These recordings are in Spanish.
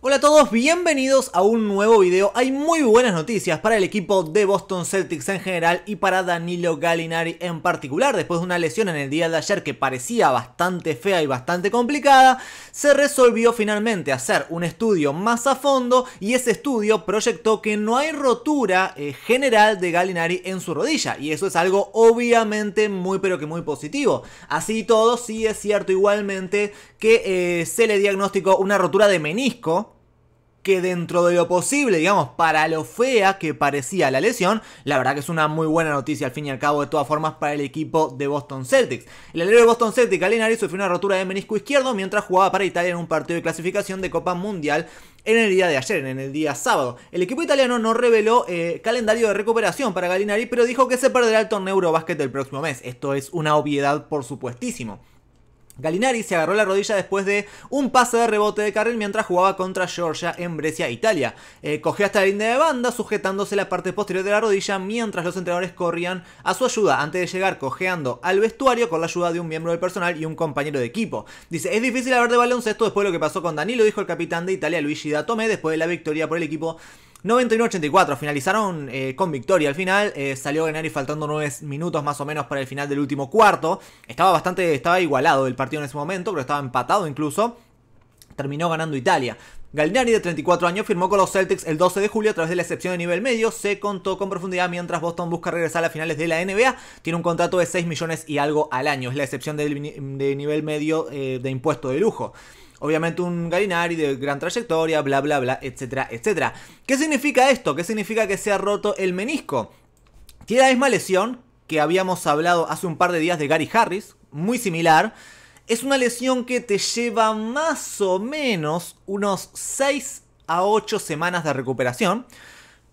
Hola a todos, bienvenidos a un nuevo video. Hay muy buenas noticias para el equipo de Boston Celtics en general y para Danilo Gallinari en particular. Después de una lesión en el día de ayer que parecía bastante fea y bastante complicada, se resolvió finalmente hacer un estudio más a fondo y ese estudio proyectó que no hay rotura eh, general de Gallinari en su rodilla y eso es algo obviamente muy pero que muy positivo. Así todo, sí es cierto igualmente que eh, se le diagnosticó una rotura de menisco que dentro de lo posible, digamos, para lo fea que parecía la lesión, la verdad que es una muy buena noticia al fin y al cabo de todas formas para el equipo de Boston Celtics. El alero de Boston Celtics, Galinari, sufrió una rotura de menisco izquierdo mientras jugaba para Italia en un partido de clasificación de Copa Mundial en el día de ayer, en el día sábado. El equipo italiano no reveló eh, calendario de recuperación para Galinari, pero dijo que se perderá el torneo Eurobasket del próximo mes. Esto es una obviedad, por supuestísimo. Galinari se agarró la rodilla después de un pase de rebote de carril mientras jugaba contra Georgia en Brescia, Italia. Eh, cogió hasta la línea de banda sujetándose la parte posterior de la rodilla mientras los entrenadores corrían a su ayuda antes de llegar cojeando al vestuario con la ayuda de un miembro del personal y un compañero de equipo. Dice, es difícil hablar de baloncesto después de lo que pasó con Danilo, dijo el capitán de Italia Luigi Datome después de la victoria por el equipo 91-84, finalizaron eh, con victoria al final, eh, salió Gennari faltando 9 minutos más o menos para el final del último cuarto, estaba bastante, estaba igualado el partido en ese momento, pero estaba empatado incluso, terminó ganando Italia. Gallinari, de 34 años, firmó con los Celtics el 12 de julio a través de la excepción de nivel medio. Se contó con profundidad mientras Boston busca regresar a las finales de la NBA. Tiene un contrato de 6 millones y algo al año. Es la excepción de, nivel medio eh, de impuesto de lujo. Obviamente un Galinari de gran trayectoria, bla, bla, bla, etcétera, etcétera. ¿Qué significa esto? ¿Qué significa que se ha roto el menisco? Tiene la misma lesión que habíamos hablado hace un par de días de Gary Harris, muy similar. Es una lesión que te lleva más o menos unos 6 a 8 semanas de recuperación.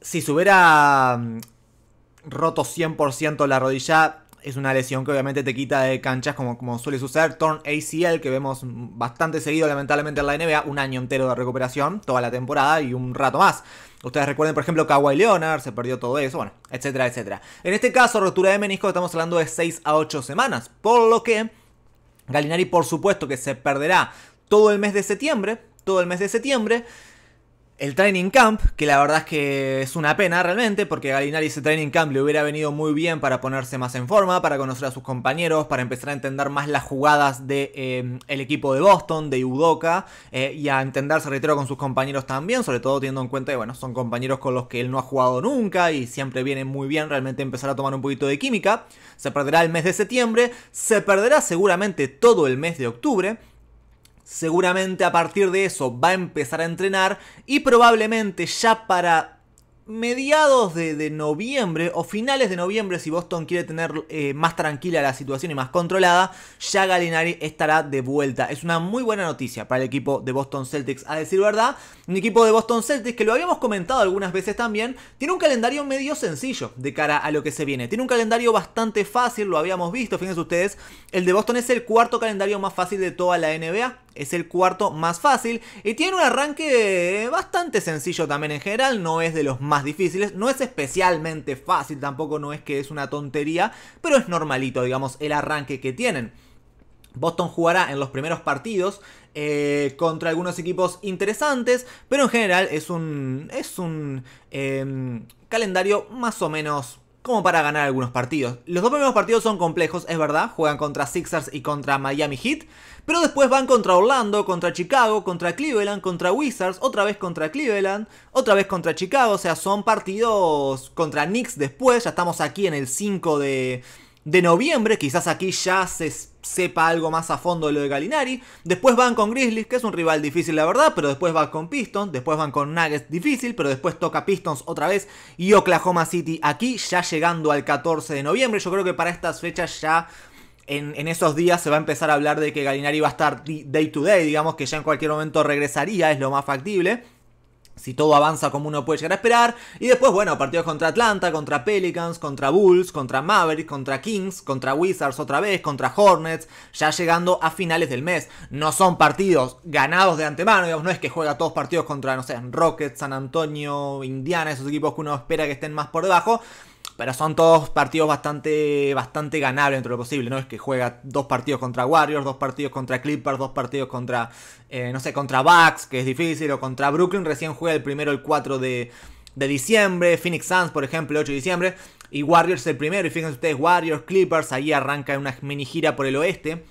Si se hubiera mm, roto 100% la rodilla, es una lesión que obviamente te quita de canchas como, como suele suceder. Torn ACL, que vemos bastante seguido lamentablemente en la NBA, un año entero de recuperación, toda la temporada y un rato más. Ustedes recuerden, por ejemplo, Kawhi Leonard, se perdió todo eso, bueno, etcétera, etcétera. En este caso, rotura de menisco, estamos hablando de 6 a 8 semanas, por lo que Galinari, por supuesto, que se perderá todo el mes de septiembre, todo el mes de septiembre el Training Camp, que la verdad es que es una pena realmente, porque Galinari ese Training Camp le hubiera venido muy bien para ponerse más en forma, para conocer a sus compañeros, para empezar a entender más las jugadas de eh, el equipo de Boston, de Udoka, eh, y a entenderse, reitero, con sus compañeros también, sobre todo teniendo en cuenta que, bueno, son compañeros con los que él no ha jugado nunca y siempre viene muy bien realmente empezar a tomar un poquito de química. Se perderá el mes de septiembre, se perderá seguramente todo el mes de octubre, Seguramente a partir de eso va a empezar a entrenar y probablemente ya para mediados de, noviembre o finales de noviembre, si Boston quiere tener eh, más tranquila la situación y más controlada, ya Galinari estará de vuelta. Es una muy buena noticia para el equipo de Boston Celtics, a decir verdad. Un equipo de Boston Celtics que lo habíamos comentado algunas veces también, tiene un calendario medio sencillo de cara a lo que se viene. Tiene un calendario bastante fácil, lo habíamos visto, fíjense ustedes. El de Boston es el cuarto calendario más fácil de toda la NBA es el cuarto más fácil y tiene un arranque bastante sencillo también en general, no es de los más más difíciles. No es especialmente fácil, tampoco no es que es una tontería, pero es normalito, digamos, el arranque que tienen. Boston jugará en los primeros partidos eh, contra algunos equipos interesantes, pero en general es un, es un em, calendario más o menos como para ganar algunos partidos. Los dos primeros partidos son complejos, es verdad, juegan contra Sixers y contra Miami Heat, pero después van contra Orlando, contra Chicago, contra Cleveland, contra Wizards, otra vez contra Cleveland, otra vez contra Chicago, o sea, son partidos contra Knicks después, ya estamos aquí en el 5 de, de noviembre. Quizás aquí ya se sepa algo más a fondo de lo de Galinari. Después van con Grizzlies, que es un rival difícil, la verdad, pero después van con Pistons. Después van con Nuggets, difícil, pero después toca Pistons otra vez. Y Oklahoma City aquí, ya llegando al 14 de noviembre. Yo creo que para estas fechas ya en, en, esos días se va a empezar a hablar de que Galinari va a estar day to day, digamos que ya en cualquier momento regresaría, es lo más factible si todo avanza como uno puede llegar a esperar. Y después, bueno, partidos contra Atlanta, contra Pelicans, contra Bulls, contra Mavericks, contra Kings, contra Wizards otra vez, contra Hornets, ya llegando a finales del mes. No son partidos ganados de antemano, digamos, no es que juega todos partidos contra, no sé, Rockets, San Antonio, Indiana, esos equipos que uno espera que estén más por debajo. Pero son todos partidos bastante, bastante ganables dentro de lo posible, ¿no? Es que juega dos partidos contra Warriors, dos partidos contra Clippers, dos partidos contra, eh, no sé, contra Bucks, que es difícil, o contra Brooklyn. Recién juega el primero el 4 de, diciembre, Phoenix Suns, por ejemplo, el 8 de diciembre. Y Warriors el primero, y fíjense ustedes, Warriors, Clippers, ahí arranca una mini gira por el oeste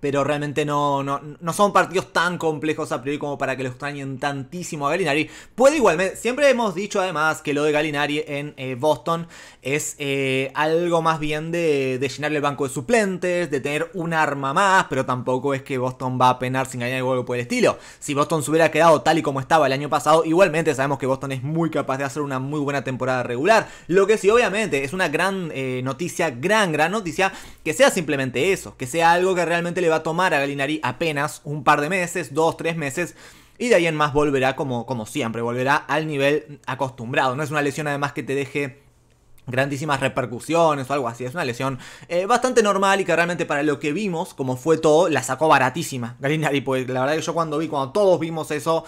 pero realmente no, no, no, son partidos tan complejos a priori como para que lo extrañen tantísimo a Galinari. Puede igualmente, siempre hemos dicho además que lo de Galinari en eh, Boston es eh, algo más bien de, llenarle llenar el banco de suplentes, de tener un arma más, pero tampoco es que Boston va a penar sin Galinari algo por el estilo. Si Boston se hubiera quedado tal y como estaba el año pasado, igualmente sabemos que Boston es muy capaz de hacer una muy buena temporada regular. Lo que sí, obviamente, es una gran eh, noticia, gran, gran noticia, que sea simplemente eso, que sea algo que realmente le va a tomar a Galinari apenas un par de meses, dos, tres meses. Y de ahí en más volverá como, como siempre, volverá al nivel acostumbrado. No es una lesión además que te deje grandísimas repercusiones o algo así. Es una lesión eh, bastante normal y que realmente para lo que vimos, como fue todo, la sacó baratísima Galinari. Porque la verdad que yo cuando vi, cuando todos vimos eso,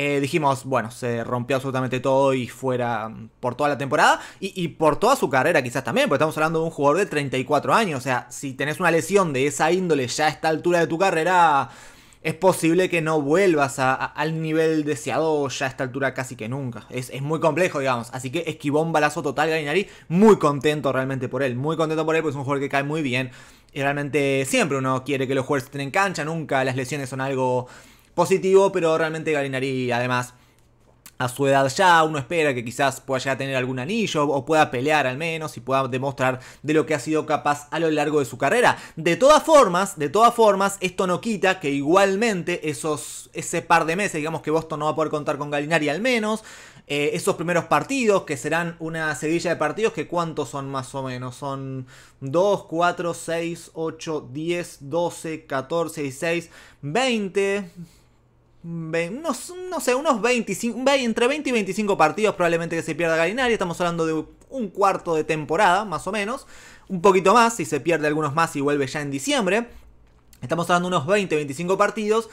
eh, dijimos, bueno, se rompió absolutamente todo y fuera mm, por toda la temporada y, por toda su carrera quizás también, porque estamos hablando de un jugador de 34 años, o sea, si tenés una lesión de esa índole ya a esta altura de tu carrera, es posible que no vuelvas al nivel deseado ya a esta altura casi que nunca. Es, muy complejo, digamos. Así que esquivó un balazo total Galinari, muy contento realmente por él, muy contento por él, porque es un jugador que cae muy bien. Y realmente siempre uno quiere que los jugadores estén en cancha, nunca las lesiones son algo positivo, pero realmente Galinari además a su edad ya, uno espera que quizás pueda llegar a tener algún anillo o pueda pelear al menos y pueda demostrar de lo que ha sido capaz a lo largo de su carrera. De todas formas, de todas formas, esto no quita que igualmente esos, ese par de meses, digamos que Boston no va a poder contar con Galinari al menos, eh, esos primeros partidos que serán una serie de partidos que cuántos son más o menos, son 2, 4, 6, 8, 10, 12, 14, 16, 20 unos, no sé, unos 25, entre 20 y 25 partidos probablemente que se pierda Galinari. Estamos hablando de un cuarto de temporada, más o menos. Un poquito más, si se pierde algunos más y vuelve ya en diciembre. Estamos hablando de unos 20, 25 partidos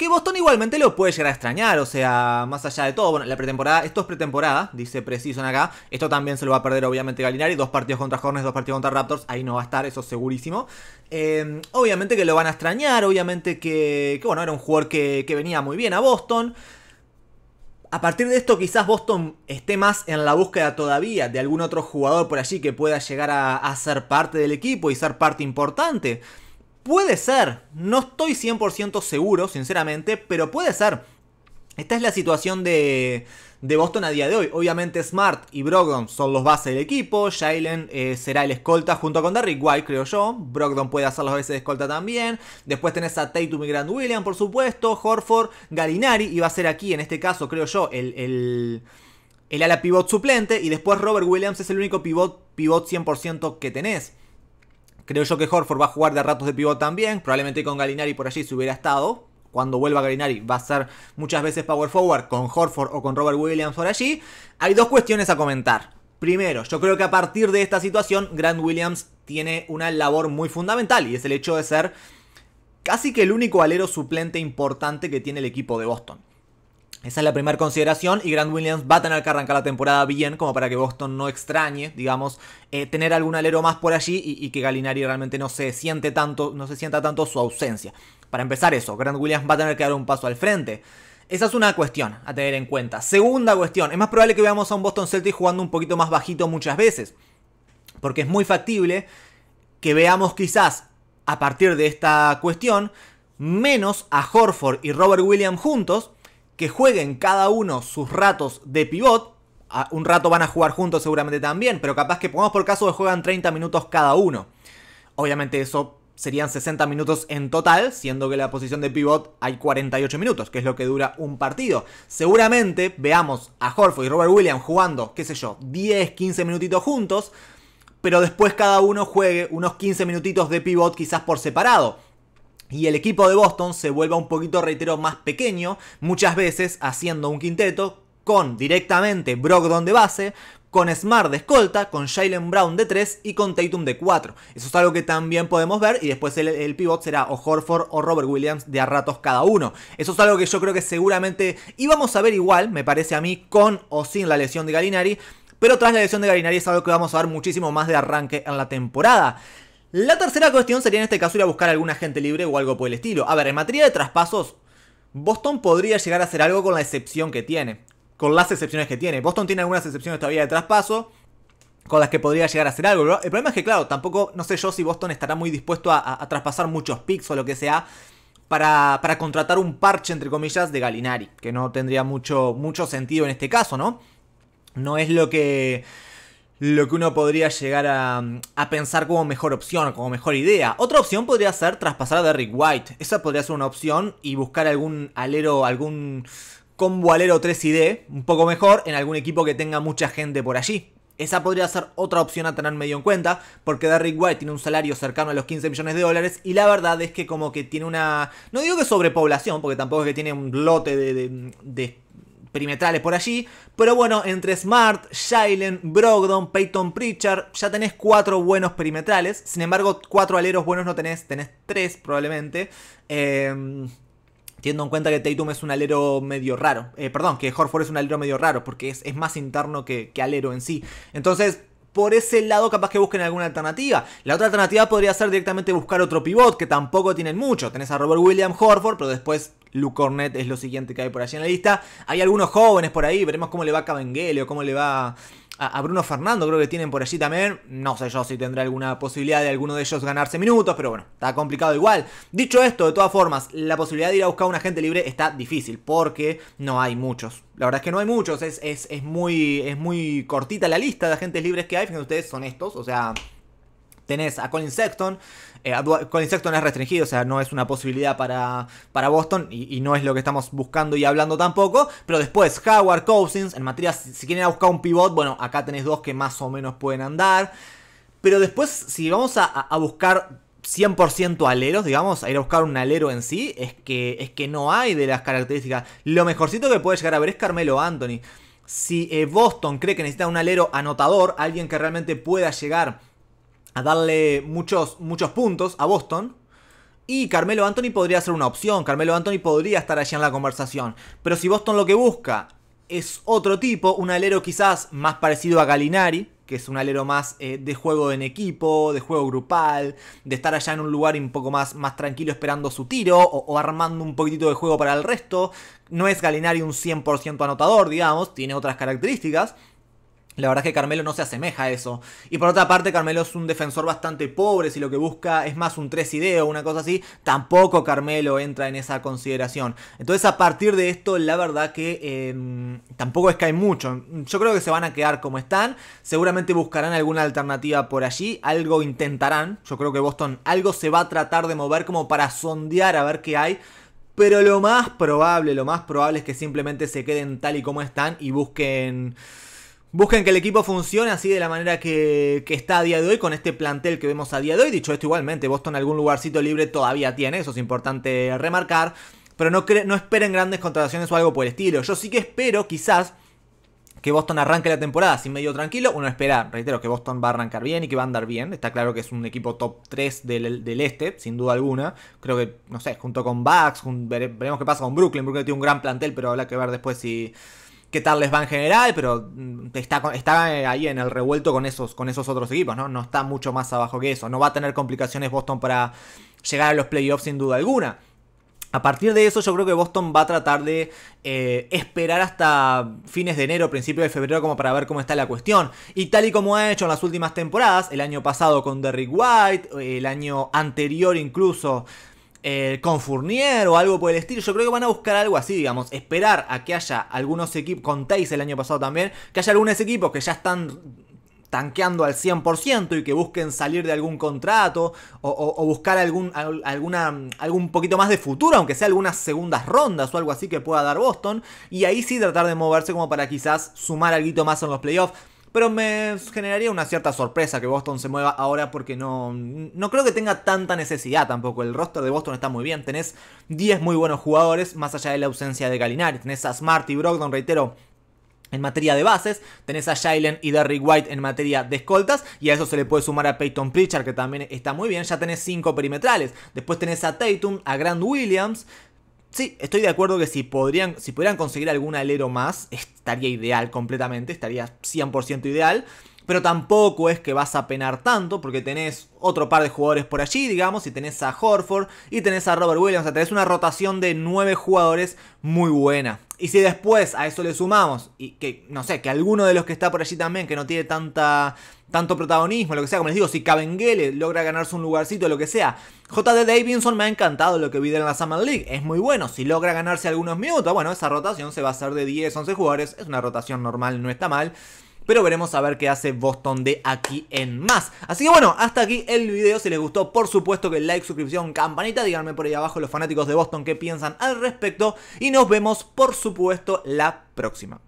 que Boston igualmente lo puede llegar a extrañar, o sea, más allá de todo, bueno, la pretemporada, esto es pretemporada, dice Precision acá, esto también se lo va a perder obviamente Galinari, dos partidos contra Hornets, dos partidos contra Raptors, ahí no va a estar, eso segurísimo. Em, obviamente que lo van a extrañar, obviamente que, bueno, era un jugador que, venía muy bien a Boston. A partir de esto quizás Boston esté más en la búsqueda todavía de algún otro jugador por allí que pueda llegar a, a ser parte del equipo y ser parte importante. Puede ser, no estoy 100% seguro, sinceramente, pero puede ser. Esta es la situación de, Boston a día de hoy. Obviamente Smart y Brogdon son los bases del equipo. Shailen eh, será el escolta junto con Derrick White, creo yo. Brogdon puede hacer las veces de escolta también. Después tenés a Tatum y Grand William, por supuesto. Horford, Galinari. Y va a ser aquí, en este caso, creo yo, el, ala pivot suplente. Y después Robert Williams es el único pivot, pivot 100% que tenés. Creo yo que Horford va a jugar de ratos de pivot también. Probablemente con Galinari por allí se hubiera estado. Cuando vuelva Galinari va a ser muchas veces power forward con Horford o con Robert Williams por allí. Hay dos cuestiones a comentar. Primero, yo creo que a partir de esta situación, Grant Williams tiene una labor muy fundamental y es el hecho de ser casi que el único alero suplente importante que tiene el equipo de Boston. Esa es la primera consideración y Grant Williams va a tener que arrancar la temporada bien como para que Boston no extrañe, digamos, eh, tener algún alero más por allí y, que Galinari realmente no se siente tanto, no se sienta tanto su ausencia. Para empezar eso, Grant Williams va a tener que dar un paso al frente. Esa es una cuestión a tener en cuenta. Segunda cuestión, es más probable que veamos a un Boston Celtics jugando un poquito más bajito muchas veces, porque es muy factible que veamos quizás a partir de esta cuestión menos a Horford y Robert Williams juntos que jueguen cada uno sus ratos de pivot. Ah, un rato van a jugar juntos seguramente también, pero capaz que pongamos por caso que juegan 30 minutos cada uno. Obviamente eso serían 60 minutos en total, siendo que la posición de pivot hay 48 minutos, que es lo que dura un partido. Seguramente veamos a Horford y Robert Williams jugando, qué sé yo, 10, 15 minutitos juntos, pero después cada uno juegue unos 15 minutitos de pivot quizás por separado. Y el equipo de Boston se vuelva un poquito, reitero, más pequeño, muchas veces haciendo un quinteto con directamente Brogdon de base, con Smart de escolta, con Jalen Brown de 3 y con Tatum de 4. Eso es algo que también podemos ver y después el, el, pivot será o Horford o Robert Williams de a ratos cada uno. Eso es algo que yo creo que seguramente íbamos a ver igual, me parece a mí, con o sin la lesión de Galinari, pero tras la lesión de Galinari es algo que vamos a ver muchísimo más de arranque en la temporada. La tercera cuestión sería en este caso ir a buscar alguna algún agente libre o algo por el estilo. A ver, en materia de traspasos, Boston podría llegar a hacer algo con la excepción que tiene. Con las excepciones que tiene. Boston tiene algunas excepciones todavía de traspaso con las que podría llegar a hacer algo. El problema es que, claro, tampoco, no sé yo si Boston estará muy dispuesto a, traspasar muchos picks o lo que sea para, contratar un parche, entre comillas, de Galinari. Que no tendría mucho, mucho sentido en este caso, ¿no? No es lo que lo que uno podría llegar a, pensar como mejor opción, como mejor idea. Otra opción podría ser traspasar a Derrick White. Esa podría ser una opción y buscar algún alero, algún combo alero 3 D. un poco mejor en algún equipo que tenga mucha gente por allí. Esa podría ser otra opción a tener medio en cuenta, porque Derrick White tiene un salario cercano a los 15 millones de dólares y la verdad es que como que tiene una... No digo que sobrepoblación, porque tampoco es que tiene un lote de perimetrales por allí. Pero bueno, entre Smart, Shilen... Brogdon, Peyton Pritchard, ya tenés cuatro buenos perimetrales. Sin embargo, cuatro aleros buenos no tenés, tenés tres probablemente. Eh, Teniendo en cuenta que Tatum es un alero medio raro. Eh, perdón, que Horford es un alero medio raro, porque es, más interno que, que, alero en sí. Entonces, por ese lado capaz que busquen alguna alternativa. La otra alternativa podría ser directamente buscar otro pivot, que tampoco tienen mucho. Tenés a Robert William Horford, pero después Luke Cornet es lo siguiente que hay por allí en la lista. Hay algunos jóvenes por ahí, veremos cómo le va a Cabenguele cómo le va a, Bruno Fernando, creo que tienen por allí también. No sé yo si tendrá alguna posibilidad de alguno de ellos ganarse minutos, pero bueno, está complicado igual. Dicho esto, de todas formas, la posibilidad de ir a buscar a un agente libre está difícil porque no hay muchos. La verdad es que no hay muchos, es, es, es muy, es muy cortita la lista de agentes libres que hay. Fíjense ustedes, son estos, o sea, tenés a Colin Sexton. Eh, Colin Sexton es restringido, o sea, no es una posibilidad para, para Boston y, no es lo que estamos buscando y hablando tampoco. Pero después, Howard, Cousins, en materia, si, quieren quieren a buscar un pivot, bueno, acá tenés dos que más o menos pueden andar. Pero después, si vamos a, buscar 100% aleros, digamos, a ir a buscar un alero en sí, es que, es que no hay de las características. Lo mejorcito que puede llegar a ver es Carmelo Anthony. Si eh, Boston cree que necesita un alero anotador, alguien que realmente pueda llegar a darle muchos, muchos puntos a Boston. Y Carmelo Anthony podría ser una opción. Carmelo Anthony podría estar allí en la conversación. Pero si Boston lo que busca es otro tipo, un alero quizás más parecido a Galinari, que es un alero más eh, de juego en equipo, de juego grupal, de estar allá en un lugar un poco más, más tranquilo esperando su tiro o, o armando un poquitito de juego para el resto. No es Galinari un 100% anotador, digamos, tiene otras características, la verdad es que Carmelo no se asemeja a eso. Y por otra parte, Carmelo es un defensor bastante pobre. Si lo que busca es más un 3 ideo o una cosa así, tampoco Carmelo entra en esa consideración. Entonces, a partir de esto, la verdad que em, tampoco es que hay mucho. Yo creo que se van a quedar como están. Seguramente buscarán alguna alternativa por allí. Algo intentarán. Yo creo que Boston algo se va a tratar de mover como para sondear a ver qué hay. Pero lo más probable, lo más probable es que simplemente se queden tal y como están y busquen Busquen que el equipo funcione así de la manera que, está a día de hoy, con este plantel que vemos a día de hoy. Dicho esto, igualmente, Boston algún lugarcito libre todavía tiene, eso es importante remarcar. Pero no, esperen grandes contrataciones o algo por el estilo. Yo sí que espero, quizás, que Boston arranque la temporada sin medio tranquilo. Uno espera, reitero, que Boston va a arrancar bien y que va a andar bien. Está claro que es un equipo top 3 del, este, sin duda alguna. Creo que, no sé, junto con Bucks, veremos qué pasa con Brooklyn. Brooklyn tiene un gran plantel, pero habrá que ver después si, qué tal les va en general, pero mm, está, eh, ahí en el revuelto con esos, otros equipos, ¿no? No está mucho más abajo que eso. No va a tener complicaciones Boston para llegar a los playoffs sin duda alguna. A partir de eso yo creo que Boston va a tratar de eh, esperar hasta fines de enero, principios de febrero, como para ver cómo está la cuestión. Y tal y como ha hecho en las últimas temporadas, el año pasado con Derrick White, el año anterior incluso eh, con Fournier o algo por el estilo. Yo creo que van a buscar algo así, digamos. Esperar a que haya algunos equipos, con Tays el año pasado también, que haya algunos equipos que ya están tanqueando al 100% y que busquen salir de algún contrato o, buscar algún, alguna, algún poquito más de futuro, aunque sea algunas segundas rondas o algo así que pueda dar Boston. Y ahí sí tratar de moverse como para quizás sumar algo más en los playoffs. Pero me generaría una cierta sorpresa que Boston se mueva ahora porque no, no creo que tenga tanta necesidad tampoco. El roster de Boston está muy bien. Tenés 10 muy buenos jugadores más allá de la ausencia de Galinari. Tenés a Smart y Brogdon, reitero, en materia de bases, tenés a Jalen y Derrick White en materia de escoltas, y a eso se le puede sumar a Peyton Pritchard, que también está muy bien. Ya tenés 5 perimetrales. Después tenés a Tatum, a Grant Williams, Sí, estoy de acuerdo que si podrían, si pudieran conseguir algún alero más, estaría ideal completamente, estaría 100% ideal pero tampoco es que vas a penar tanto, porque tenés otro par de jugadores por allí, digamos, y tenés a Horford y tenés a Robert Williams, o sea, tenés una rotación de nueve jugadores muy buena. Y si después a eso le sumamos, y que, no sé, que alguno de los que está por allí también, que no tiene tanta tanto protagonismo, lo que sea, como les digo, si Cabenguele logra ganarse un lugarcito, lo que sea. JD Davidson me ha encantado lo que vi en la Summer League, es muy bueno, si logra ganarse algunos minutos, bueno, esa rotación se va a hacer de 10, 11 jugadores, es una rotación normal, no está mal. Pero veremos a ver qué hace Boston de aquí en más. Así que bueno, hasta aquí el video. Si les gustó, por supuesto que like, suscripción, campanita. Díganme por ahí abajo los fanáticos de Boston qué piensan al respecto. Y nos vemos, por supuesto, la próxima.